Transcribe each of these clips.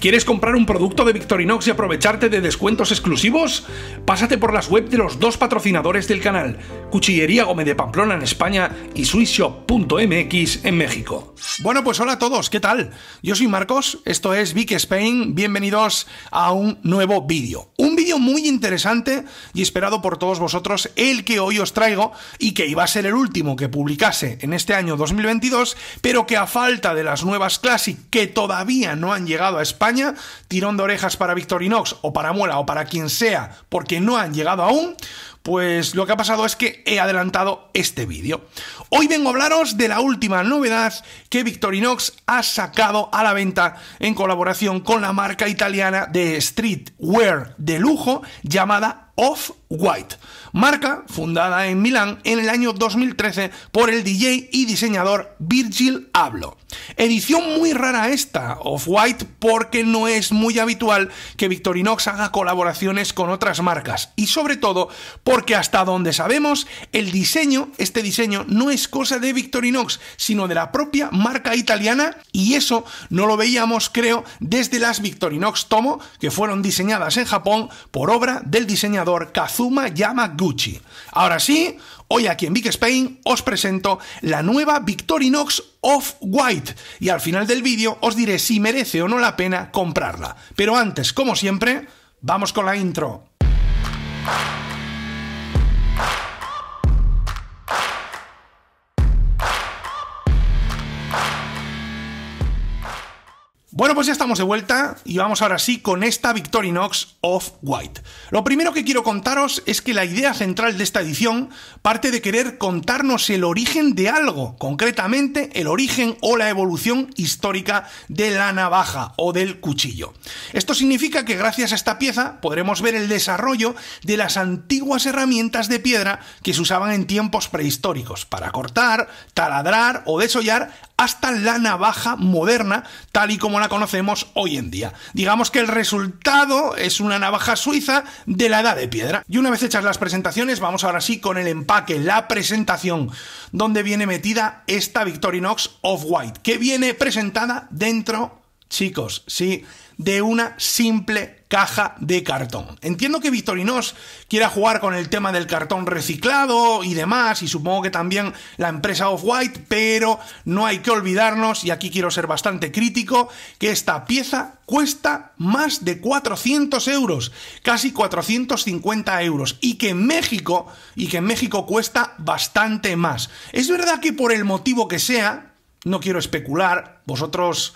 ¿Quieres comprar un producto de Victorinox y aprovecharte de descuentos exclusivos? Pásate por las webs de los dos patrocinadores del canal, Cuchillería Gómez de Pamplona en España y SwissShop.mx en México. Bueno, pues hola a todos, ¿qué tal? Yo soy Marcos, esto es Vic Spain, bienvenidos a un nuevo vídeo. Un vídeo muy interesante y esperado por todos vosotros, el que hoy os traigo y que iba a ser el último que publicase en este año 2022, pero que a falta de las nuevas Classic que todavía no han llegado a España, tirón de orejas para Victorinox o para Muela o para quien sea, porque no han llegado aún, pues lo que ha pasado es que he adelantado este vídeo. Hoy vengo a hablaros de la última novedad que Victorinox ha sacado a la venta en colaboración con la marca italiana de streetwear de lujo llamada Off-White, marca fundada en Milán en el año 2013 por el DJ y diseñador Virgil Abloh. Edición muy rara esta, Off-White, porque no es muy habitual que Victorinox haga colaboraciones con otras marcas y sobre todo porque hasta donde sabemos, el diseño, este diseño, no es cosa de Victorinox, sino de la propia marca italiana y eso no lo veíamos, creo, desde las Victorinox Tomo, que fueron diseñadas en Japón por obra del diseñador Kazuma Yamaguchi. Ahora sí, Hoy aquí en Big Spain os presento la nueva Victorinox Off-White y al final del vídeo os diré si merece o no la pena comprarla. Pero antes, como siempre, vamos con la intro. Bueno, pues ya estamos de vuelta y vamos ahora sí con esta Victorinox Off-White. Lo primero que quiero contaros es que la idea central de esta edición parte de querer contarnos el origen de algo, concretamente el origen o la evolución histórica de la navaja o del cuchillo. Esto significa que gracias a esta pieza podremos ver el desarrollo de las antiguas herramientas de piedra que se usaban en tiempos prehistóricos para cortar, taladrar o desollar hasta la navaja moderna, tal y como la conocemos hoy en día. Digamos que el resultado es una navaja suiza de la edad de piedra. Y una vez hechas las presentaciones, vamos ahora sí con el empaque, la presentación, donde viene metida esta Victorinox Off-White, que viene presentada dentro, chicos, sí, de una simple caja de cartón. Entiendo que Victorinos quiera jugar con el tema del cartón reciclado y demás, y supongo que también la empresa Off-White, pero no hay que olvidarnos, y aquí quiero ser bastante crítico, que esta pieza cuesta más de 400 euros, casi 450 euros, y que en México, y que en México cuesta bastante más. Es verdad que por el motivo que sea, no quiero especular, vosotros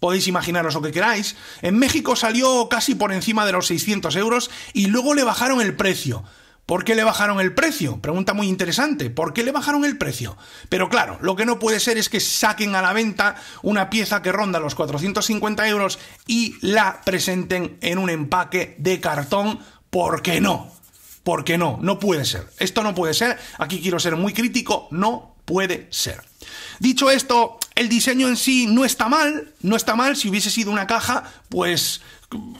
Podéis imaginaros lo que queráis. En México salió casi por encima de los 600 euros y luego le bajaron el precio. ¿Por qué le bajaron el precio? Pregunta muy interesante. ¿Por qué le bajaron el precio? Pero claro, lo que no puede ser es que saquen a la venta una pieza que ronda los 450 euros y la presenten en un empaque de cartón. ¿Por qué no? ¿Por qué no? No puede ser. Esto no puede ser. Aquí quiero ser muy crítico. No puede ser. Dicho esto, el diseño en sí no está mal, no está mal si hubiese sido una caja, pues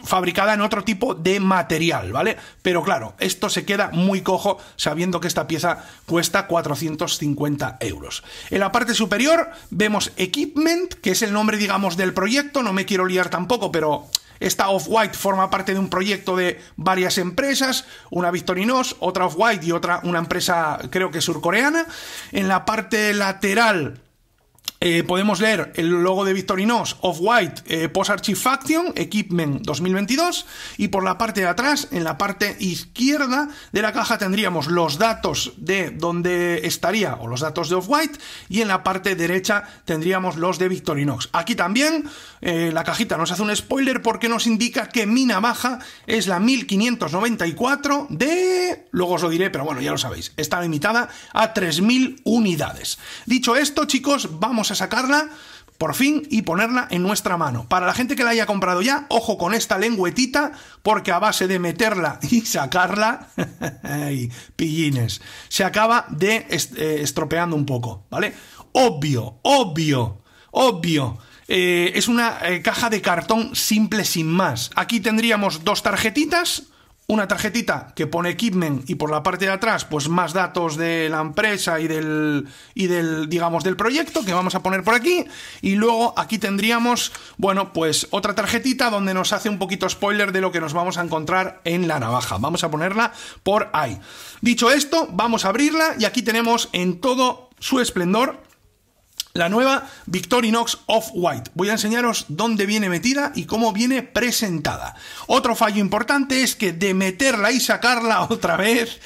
fabricada en otro tipo de material, ¿vale? Pero claro, esto se queda muy cojo sabiendo que esta pieza cuesta 450 euros. En la parte superior vemos Equipment, que es el nombre, digamos, del proyecto, no me quiero liar tampoco, pero esta Off-White forma parte de un proyecto de varias empresas, una Victorinox, otra Off-White y otra una empresa creo que surcoreana. En la parte lateral eh, podemos leer el logo de Victorinox Off-White, eh, Post-Archive Faction, Equipment 2022. Y por la parte de atrás, en la parte izquierda de la caja, tendríamos los datos de donde estaría, o los datos de Off-White. Y en la parte derecha tendríamos los de Victorinox. Aquí también eh, la cajita nos hace un spoiler porque nos indica que mi navaja es la 1594 de. Luego os lo diré, pero bueno, ya lo sabéis. Está limitada a 3000 unidades. Dicho esto, chicos, vamos a sacarla por fin y ponerla en nuestra mano. Para la gente que la haya comprado ya, ojo con esta lengüetita, porque a base de meterla y sacarla, pillines, se acaba de eh, estropeando un poco, ¿vale? Obvio, obvio, obvio. Eh, es una eh, caja de cartón simple sin más. Aquí tendríamos dos tarjetitas una tarjetita que pone equipment y por la parte de atrás pues más datos de la empresa y del y del digamos del proyecto que vamos a poner por aquí y luego aquí tendríamos bueno pues otra tarjetita donde nos hace un poquito spoiler de lo que nos vamos a encontrar en la navaja vamos a ponerla por ahí dicho esto vamos a abrirla y aquí tenemos en todo su esplendor la nueva Victorinox Off-White. Voy a enseñaros dónde viene metida y cómo viene presentada. Otro fallo importante es que de meterla y sacarla otra vez,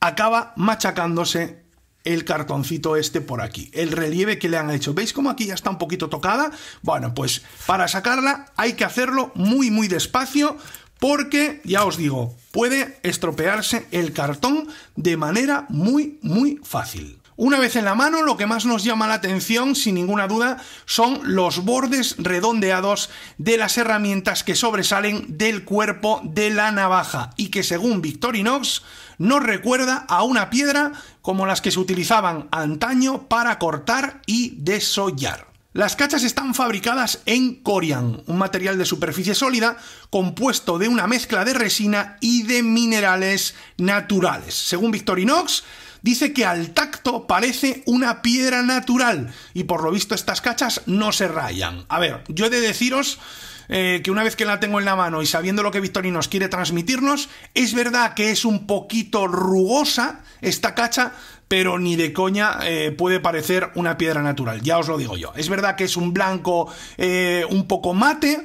acaba machacándose el cartoncito este por aquí, el relieve que le han hecho. ¿Veis cómo aquí ya está un poquito tocada? Bueno, pues para sacarla hay que hacerlo muy, muy despacio porque, ya os digo, puede estropearse el cartón de manera muy, muy fácil. Una vez en la mano, lo que más nos llama la atención, sin ninguna duda, son los bordes redondeados de las herramientas que sobresalen del cuerpo de la navaja y que según Victorinox nos recuerda a una piedra como las que se utilizaban antaño para cortar y desollar. Las cachas están fabricadas en corian, un material de superficie sólida compuesto de una mezcla de resina y de minerales naturales. Según Victorinox, Dice que al tacto parece una piedra natural y por lo visto estas cachas no se rayan. A ver, yo he de deciros eh, que una vez que la tengo en la mano y sabiendo lo que nos quiere transmitirnos, es verdad que es un poquito rugosa esta cacha, pero ni de coña eh, puede parecer una piedra natural, ya os lo digo yo. Es verdad que es un blanco eh, un poco mate,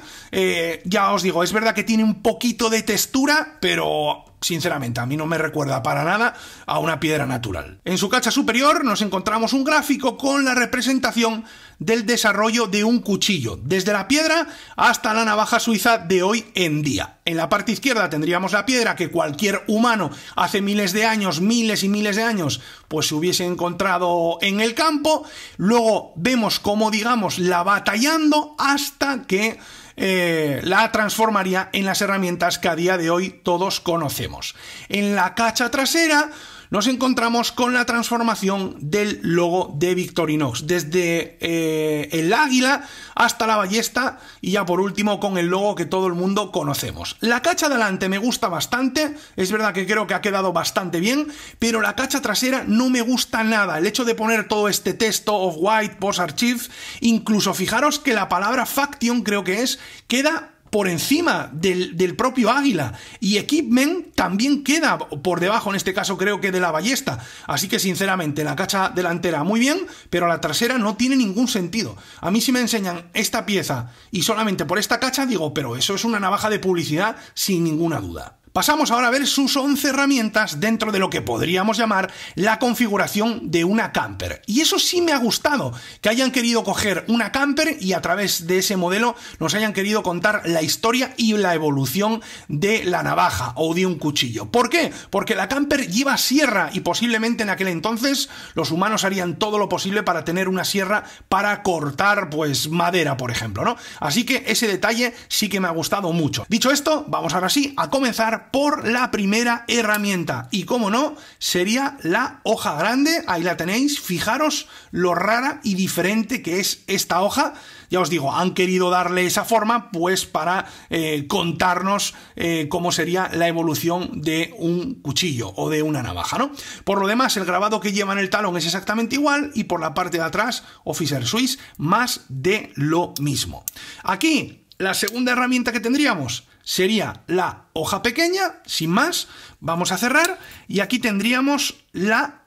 ya os digo, es verdad que tiene un poquito de textura, pero Sinceramente, a mí no me recuerda para nada a una piedra natural. En su cacha superior nos encontramos un gráfico con la representación del desarrollo de un cuchillo, desde la piedra hasta la navaja suiza de hoy en día. En la parte izquierda tendríamos la piedra que cualquier humano hace miles de años, miles y miles de años, pues se hubiese encontrado en el campo. Luego vemos cómo, digamos, la batallando hasta que eh, la transformaría en las herramientas que a día de hoy todos conocemos. En la cacha trasera nos encontramos con la transformación del logo de Victorinox, desde eh, el águila hasta la ballesta y ya por último con el logo que todo el mundo conocemos. La cacha delante me gusta bastante, es verdad que creo que ha quedado bastante bien, pero la cacha trasera no me gusta nada. El hecho de poner todo este texto of white, post archive, incluso fijaros que la palabra faction creo que es, queda por encima del, propio Águila. Y Equipment también queda por debajo, en este caso creo que de la ballesta. Así que sinceramente, la cacha delantera muy bien, pero la trasera no tiene ningún sentido. A mí si me enseñan esta pieza y solamente por esta cacha digo, pero eso es una navaja de publicidad sin ninguna duda. Pasamos ahora a ver sus 11 herramientas dentro de lo que podríamos llamar la configuración de una camper. Y eso sí me ha gustado, que hayan querido coger una camper y a través de ese modelo nos hayan querido contar la historia y la evolución de la navaja o de un cuchillo. ¿Por qué? Porque la camper lleva sierra y posiblemente en aquel entonces los humanos harían todo lo posible para tener una sierra para cortar pues madera, por ejemplo, ¿no? Así que ese detalle sí que me ha gustado mucho. Dicho esto, vamos ahora sí a comenzar por la primera herramienta. Y como no, sería la hoja grande. Ahí la tenéis. Fijaros lo rara y diferente que es esta hoja. Ya os digo, han querido darle esa forma pues para eh, contarnos eh, cómo sería la evolución de un cuchillo o de una navaja, ¿no? Por lo demás, el grabado que lleva en el talón es exactamente igual y por la parte de atrás, Officer Swiss, más de lo mismo. Aquí, la segunda herramienta que tendríamos, sería la hoja pequeña, sin más. Vamos a cerrar y aquí tendríamos la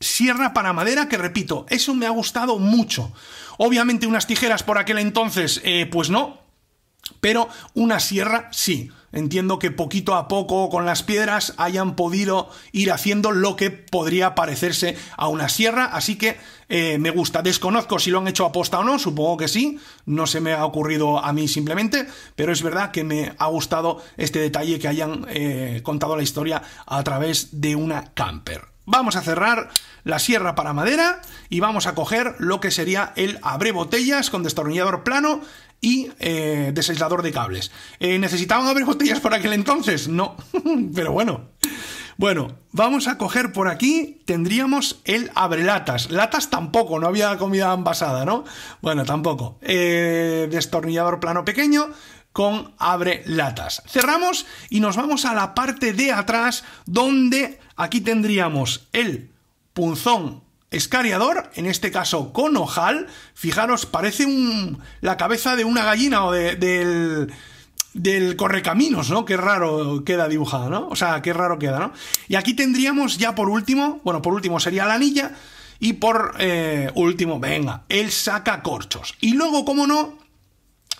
sierra para madera, que repito, eso me ha gustado mucho. Obviamente unas tijeras por aquel entonces, eh, pues no, pero una sierra sí entiendo que poquito a poco con las piedras hayan podido ir haciendo lo que podría parecerse a una sierra, así que eh, me gusta. Desconozco si lo han hecho aposta o no, supongo que sí, no se me ha ocurrido a mí simplemente, pero es verdad que me ha gustado este detalle que hayan eh, contado la historia a través de una camper. Vamos a cerrar la sierra para madera y vamos a coger lo que sería el abre botellas con destornillador plano y eh, de cables. Eh, necesitaban ¿Necesitaban botellas por aquel entonces? No, pero bueno. Bueno, vamos a coger por aquí, tendríamos el abre Latas latas tampoco, no había comida envasada, ¿no? Bueno, tampoco. Eh, destornillador plano pequeño, con abre latas. Cerramos y nos vamos a la parte de atrás donde aquí tendríamos el punzón Escariador, en este caso con ojal, fijaros, parece un, la cabeza de una gallina o del, del correcaminos, ¿no? Qué raro queda dibujada, ¿no? O sea, qué raro queda, ¿no? Y aquí tendríamos ya por último, bueno, por último sería la anilla y por eh, último, venga, el sacacorchos. Y luego, cómo no,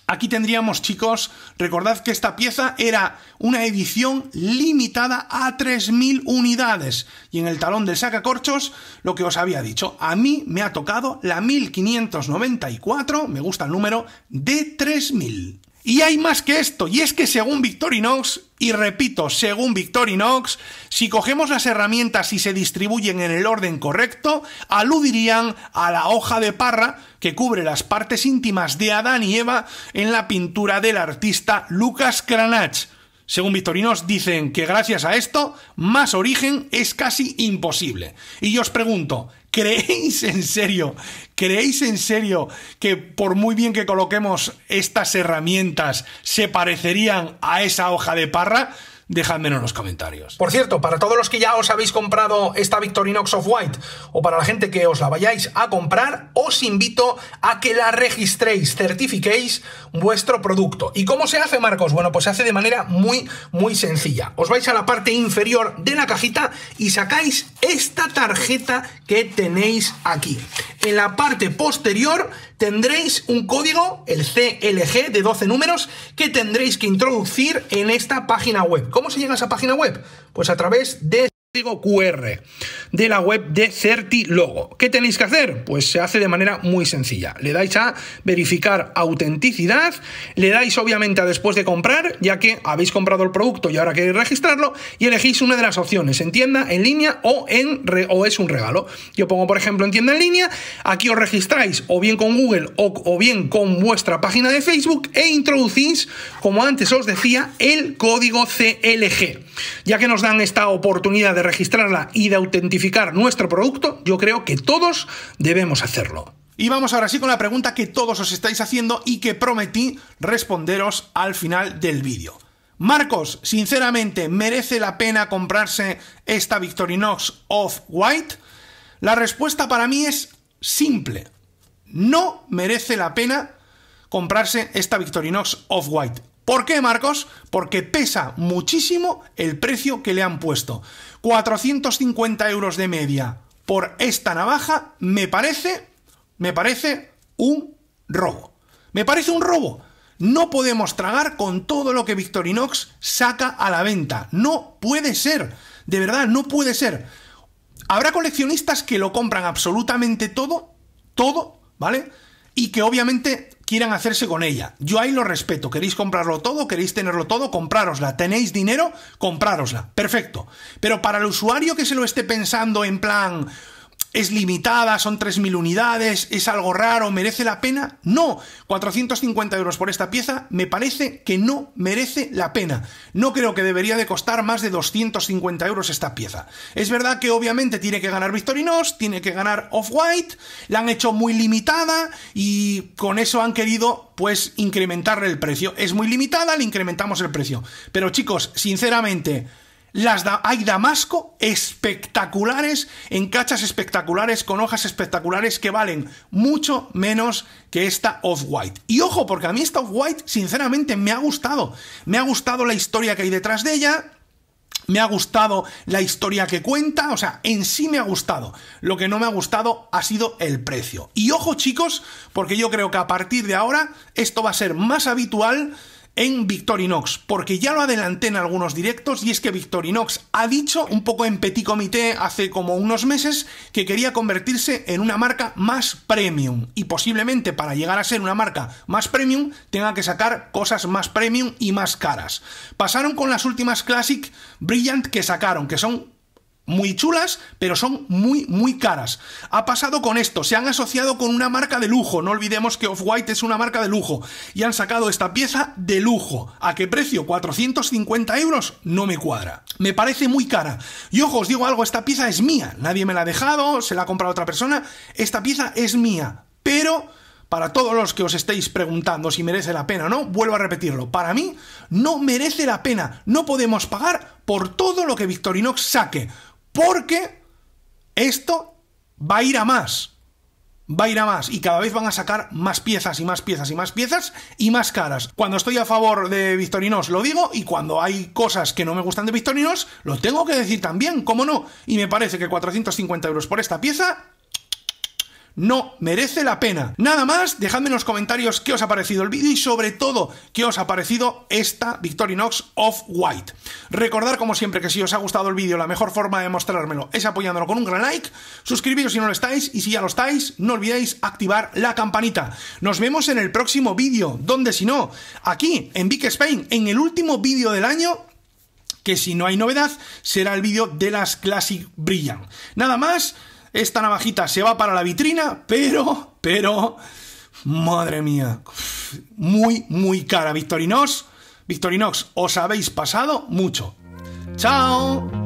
Aquí tendríamos, chicos, recordad que esta pieza era una edición limitada a 3.000 unidades. Y en el talón del sacacorchos, lo que os había dicho, a mí me ha tocado la 1594, me gusta el número, de 3.000. Y hay más que esto, y es que según Victorinox, y repito, según Victorinox, si cogemos las herramientas y se distribuyen en el orden correcto, aludirían a la hoja de parra que cubre las partes íntimas de Adán y Eva en la pintura del artista Lucas Cranach. Según Victorinox dicen que gracias a esto, más origen es casi imposible. Y yo os pregunto, ¿Creéis en serio? ¿Creéis en serio que por muy bien que coloquemos estas herramientas se parecerían a esa hoja de parra? dejadmelo en los comentarios. Por cierto, para todos los que ya os habéis comprado esta Victorinox of White o para la gente que os la vayáis a comprar, os invito a que la registréis, certifiquéis vuestro producto. ¿Y cómo se hace, Marcos? Bueno, pues se hace de manera muy, muy sencilla. Os vais a la parte inferior de la cajita y sacáis esta tarjeta que tenéis aquí en la parte posterior tendréis un código, el CLG de 12 números, que tendréis que introducir en esta página web. ¿Cómo se llega a esa página web? Pues a través de código QR de la web de CertiLogo. ¿Qué tenéis que hacer? Pues se hace de manera muy sencilla. Le dais a verificar autenticidad, le dais obviamente a después de comprar, ya que habéis comprado el producto y ahora queréis registrarlo, y elegís una de las opciones, en tienda, en línea o, en o es un regalo. Yo pongo, por ejemplo, en tienda en línea, aquí os registráis o bien con Google o, o bien con vuestra página de Facebook e introducís, como antes os decía, el código CLG, ya que nos dan esta oportunidad de registrarla y de autentificar nuestro producto, yo creo que todos debemos hacerlo. Y vamos ahora sí con la pregunta que todos os estáis haciendo y que prometí responderos al final del vídeo. Marcos, sinceramente, ¿merece la pena comprarse esta Victorinox Off-White? La respuesta para mí es simple. No merece la pena comprarse esta Victorinox Off-White. ¿Por qué, Marcos? Porque pesa muchísimo el precio que le han puesto. 450 euros de media por esta navaja me parece, me parece un robo. Me parece un robo. No podemos tragar con todo lo que Victorinox saca a la venta. No puede ser. De verdad, no puede ser. Habrá coleccionistas que lo compran absolutamente todo, todo, ¿vale? y que obviamente quieran hacerse con ella. Yo ahí lo respeto. ¿Queréis comprarlo todo? ¿Queréis tenerlo todo? Comprárosla. ¿Tenéis dinero? Comprárosla. Perfecto. Pero para el usuario que se lo esté pensando en plan, es limitada, son 3.000 unidades, es algo raro, merece la pena. No, 450 euros por esta pieza me parece que no merece la pena. No creo que debería de costar más de 250 euros esta pieza. Es verdad que obviamente tiene que ganar Victorinos, tiene que ganar Off-White, la han hecho muy limitada y con eso han querido pues incrementarle el precio. Es muy limitada, le incrementamos el precio. Pero chicos, sinceramente... Las hay Damasco espectaculares, en cachas espectaculares, con hojas espectaculares que valen mucho menos que esta Off-White. Y ojo, porque a mí esta Off-White, sinceramente, me ha gustado. Me ha gustado la historia que hay detrás de ella. Me ha gustado la historia que cuenta, o sea, en sí me ha gustado. Lo que no me ha gustado ha sido el precio. Y ojo chicos, porque yo creo que a partir de ahora esto va a ser más habitual en Victorinox, porque ya lo adelanté en algunos directos y es que Victorinox ha dicho, un poco en petit comité hace como unos meses, que quería convertirse en una marca más premium y posiblemente para llegar a ser una marca más premium tenga que sacar cosas más premium y más caras. Pasaron con las últimas Classic Brilliant que sacaron, que son muy chulas, pero son muy, muy caras. Ha pasado con esto, se han asociado con una marca de lujo, no olvidemos que Off-White es una marca de lujo, y han sacado esta pieza de lujo. ¿A qué precio? ¿450 euros? No me cuadra. Me parece muy cara. Y ojo, os digo algo, esta pieza es mía, nadie me la ha dejado, se la ha comprado otra persona, esta pieza es mía, pero... Para todos los que os estéis preguntando si merece la pena o no, vuelvo a repetirlo. Para mí, no merece la pena. No podemos pagar por todo lo que Victorinox saque. Porque esto va a ir a más. Va a ir a más y cada vez van a sacar más piezas y más piezas y más piezas y más caras. Cuando estoy a favor de Victorinos lo digo y cuando hay cosas que no me gustan de Victorinos lo tengo que decir también, ¿cómo no? Y me parece que 450 euros por esta pieza no merece la pena. Nada más, dejadme en los comentarios qué os ha parecido el vídeo y sobre todo qué os ha parecido esta Victorinox of white Recordar como siempre que si os ha gustado el vídeo la mejor forma de mostrármelo es apoyándolo con un gran like, suscribiros si no lo estáis y si ya lo estáis no olvidéis activar la campanita. Nos vemos en el próximo vídeo, donde si no, aquí en Big Spain, en el último vídeo del año que si no hay novedad será el vídeo de las Classic Brilliant. Nada más, esta navajita se va para la vitrina, pero, pero, madre mía, muy, muy cara. Victorinox, Victorinox, os habéis pasado mucho. ¡Chao!